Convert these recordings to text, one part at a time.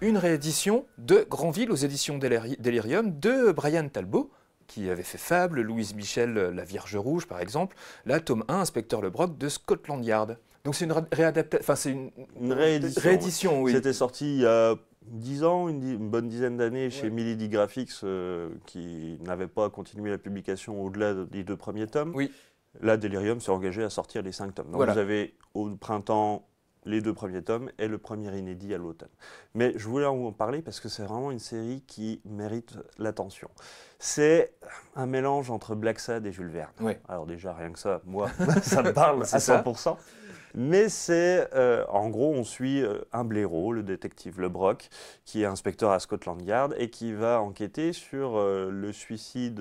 une réédition de Grandville aux éditions Delirium de Brian Talbot, qui avait fait Fable, Louise Michel, euh, La Vierge Rouge par exemple, là, tome 1, Inspecteur Lebrock de Scotland Yard. Donc c'est une, enfin, c'est une... réédition. réédition oui. C'était sorti il y a dix ans, une, bonne dizaine d'années chez Milady Graphics, euh, qui n'avait pas continué la publication au-delà des deux premiers tomes. Oui. Là, Delirium s'est engagé à sortir les cinq tomes. Donc vous avez au printemps les deux premiers tomes et le premier inédit à l'automne. Mais je voulais en parler parce que c'est vraiment une série qui mérite l'attention. C'est un mélange entre Black Sad et Jules Verne. Alors déjà, rien que ça, moi, ça me parle à 100%. Mais c'est, euh, en gros, on suit euh, un blaireau, le détective Lebrock, qui est inspecteur à Scotland Yard et qui va enquêter sur euh, le suicide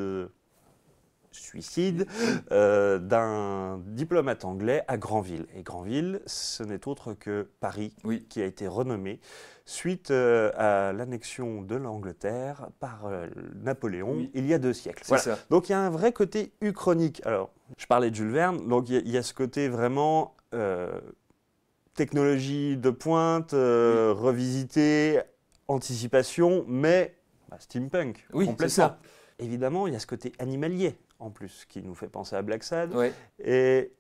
suicide euh, d'un diplomate anglais à Granville. Et Granville, ce n'est autre que Paris, qui a été renommé suite euh, à l'annexion de l'Angleterre par euh, Napoléon il y a deux siècles. Donc il y a un vrai côté uchronique. Alors, je parlais de Jules Verne, donc il y, a ce côté vraiment technologie de pointe, revisité, anticipation, mais bah, steampunk. Oui, complètement. Ça évidemment, il y a ce côté animalier en plus qui nous fait penser à Black Sad. Et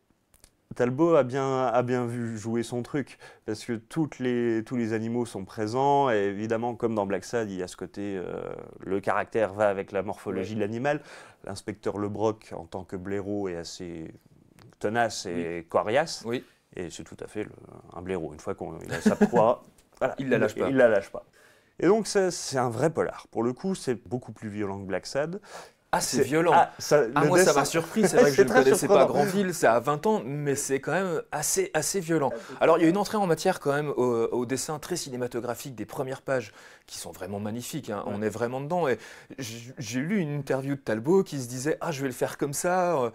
Talbot a bien, vu jouer son truc, parce que tous les animaux sont présents, et évidemment, comme dans Black Sad, il y a ce côté, euh, le caractère va avec la morphologie de l'animal. L'inspecteur Lebroc, en tant que blaireau, est assez tenace et coriace, et c'est tout à fait un blaireau. Une fois qu'on a sa proie, il ne Il la lâche pas. Et donc c'est un vrai polar. Pour le coup, c'est beaucoup plus violent que Black Sad. Ah, c'est violent. Ah, ah, moi, ça m'a surpris. C'est vrai que je ne connaissais pas Grandville, c'est à 20 ans, mais c'est quand même assez, assez violent. Alors, il y a une entrée en matière quand même au, dessin très cinématographique des premières pages qui sont vraiment magnifiques. Hein. On est vraiment dedans. Et j'ai lu une interview de Talbot qui se disait Ah, je vais le faire comme ça. Euh,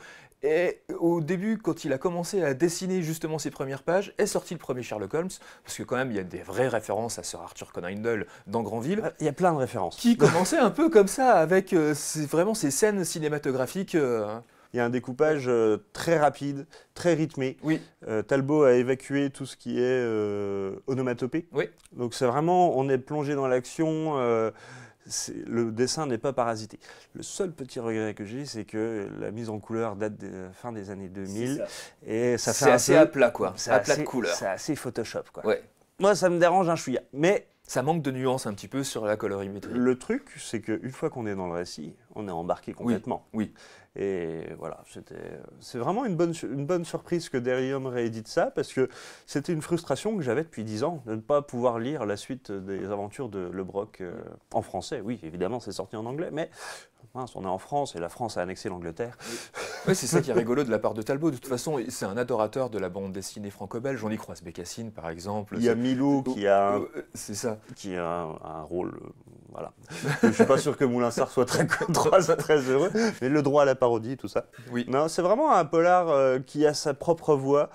et au début, quand il a commencé à dessiner justement ses premières pages, est sorti le premier Sherlock Holmes, parce que quand même, il y a des vraies références à Sir Arthur Conan Doyle dans Grandville. Il y a plein de références. Qui commençait un peu comme ça, avec euh, vraiment ces scènes cinématographiques. Euh. Il y a un découpage euh, très rapide, très rythmé. Oui. Talbot a évacué tout ce qui est onomatopée. Oui. Donc c'est vraiment, on est plongé dans l'action le dessin n'est pas parasité. Le seul petit regret que j'ai, c'est que la mise en couleur date de fin des années 2000 et ça fait assez peu, à plat quoi, à plat de couleur. C'est assez Photoshop quoi. Moi, ça me dérange un chouïa, mais ça manque de nuances un petit peu sur la colorimétrie. Le truc, c'est qu'une fois qu'on est dans le récit, on est embarqué complètement. Oui. Et voilà, c'est vraiment une bonne, une bonne surprise que Derium réédite ça, parce que c'était une frustration que j'avais depuis dix ans, de ne pas pouvoir lire la suite des aventures de Le Broc euh, en français. Oui, évidemment, c'est sorti en anglais, mais Hein, on est en France et la France a annexé l'Angleterre. c'est ça qui est rigolo de la part de Talbot. De toute façon, c'est un adorateur de la bande dessinée franco-belge. On y croise Bécassine, par exemple. Il y a Milou qui a, un... Oh, euh, c'est ça. qui a un, rôle. Euh, voilà. Je ne suis pas sûr que Moulinsart soit très, heureux, mais le droit à la parodie, tout ça. Oui. Non, c'est vraiment un polar euh, qui a sa propre voix,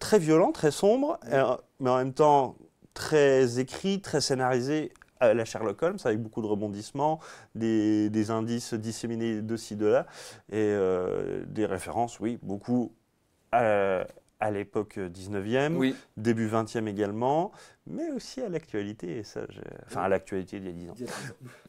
très violent, très sombre, mais en même temps très écrit, très scénarisé, à la Sherlock Holmes, avec beaucoup de rebondissements, des, indices disséminés de ci, de là, et euh, des références, oui, beaucoup euh, à, l'époque 19e, début 20e également, mais aussi à l'actualité, ça, enfin à l'actualité d'il y a 10 ans.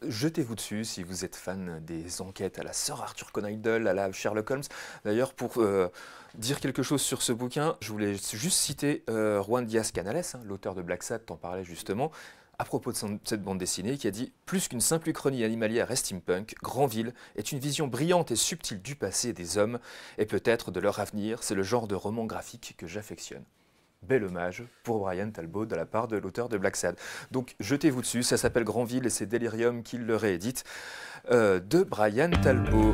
Jetez-vous dessus si vous êtes fan des enquêtes à la sœur Arthur Conan Doyle, à la Sherlock Holmes. D'ailleurs, pour euh, dire quelque chose sur ce bouquin, je voulais juste citer Juan Diaz Canales, hein, l'auteur de Black Sad, t'en parlais justement à propos de cette bande dessinée qui a dit « Plus qu'une simple uchronie animalière et steampunk, Grandville est une vision brillante et subtile du passé des hommes et peut-être de leur avenir. C'est le genre de roman graphique que j'affectionne. » Bel hommage pour Brian Talbot de la part de l'auteur de Black Sad. Donc jetez-vous dessus, ça s'appelle Grandville et c'est Delirium qui le réédite euh, de Brian Talbot.